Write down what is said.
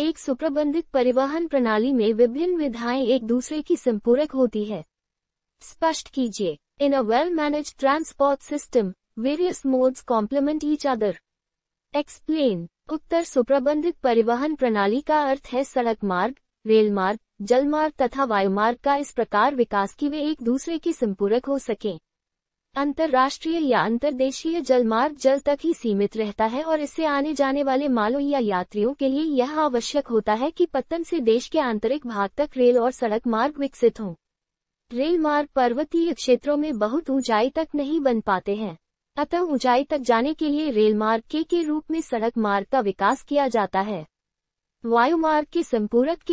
एक सुप्रबंधित परिवहन प्रणाली में विभिन्न विधाएं एक दूसरे की संपूरक होती है स्पष्ट कीजिए in a well manage transport system various modes complement each other explain उत्तर सुप्रबंधित परिवहन प्रणाली का अर्थ है सड़क मार्ग रेल मार्ग जल मार्ग तथा वायुमार्ग का इस प्रकार विकास की वे एक दूसरे की संपूरक हो सकें अंतर्राष्ट्रीय या अंतर्देशीय जलमार्ग जल तक ही सीमित रहता है और इससे आने जाने वाले मालों या यात्रियों के लिए यह आवश्यक होता है कि पत्तन से देश के आंतरिक भाग तक रेल और सड़क मार्ग विकसित हों रेल मार्ग पर्वतीय क्षेत्रों में बहुत ऊंचाई तक नहीं बन पाते हैं अतः ऊंचाई तक जाने के लिए रेल मार्ग के, के रूप में सड़क मार्ग का विकास किया जाता है वायुमार्ग के संपूरक